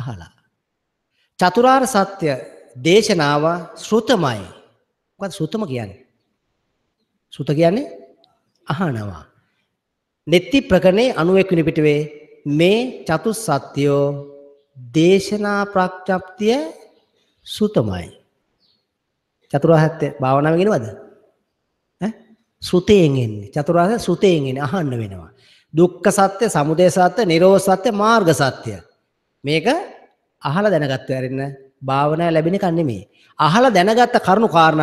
අහලා. චතුරාර් සත්‍ය දේශනාව ශෘතමයි. මොකද ශෘතම කියන්නේ? ශෘත කියන්නේ අහනවා. නෙත්ති ප්‍රකරණේ 91 වෙනි පිටුවේ මේ චතුස් සත්‍යෝ දේශනා ප්‍රඥප්තිය ශෘතමයි. චතුරාර්ය භාවනාව කියනවද? ඈ ශෘතයෙන් එන්නේ. චතුරාර්ය ශෘතයෙන් එන්නේ අහන්න වෙනවා. දුක්ඛ සත්‍ය, සමුදය සත්‍ය, නිරෝධ සත්‍ය, මාර්ග සත්‍ය. මේක අහලා දැනගත්ත ඇරෙන්න භාවනා ලැබෙන කන්නේ මේ. අහලා දැනගත්ත කරුණු කාරණා